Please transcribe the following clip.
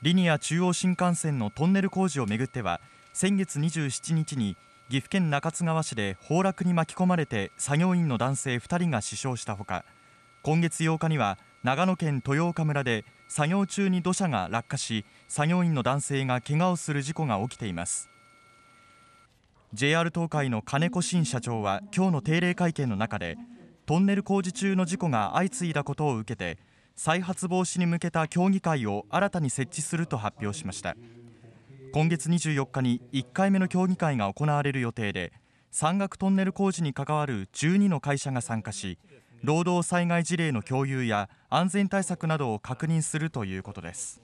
リニア中央新幹線のトンネル工事をめぐっては先月27日に岐阜県中津川市で崩落に巻き込まれて作業員の男性2人が死傷したほか今月8日には長野県豊岡村で作業中に土砂が落下し作業員の男性が怪我をする事故が起きています JR 東海の金子新社長は今日の定例会見の中でトンネル工事中の事故が相次いだことを受けて再発防止に向けた協議会を新たに設置すると発表しました今月24日に1回目の協議会が行われる予定で山岳トンネル工事に関わる12の会社が参加し労働災害事例の共有や安全対策などを確認するということです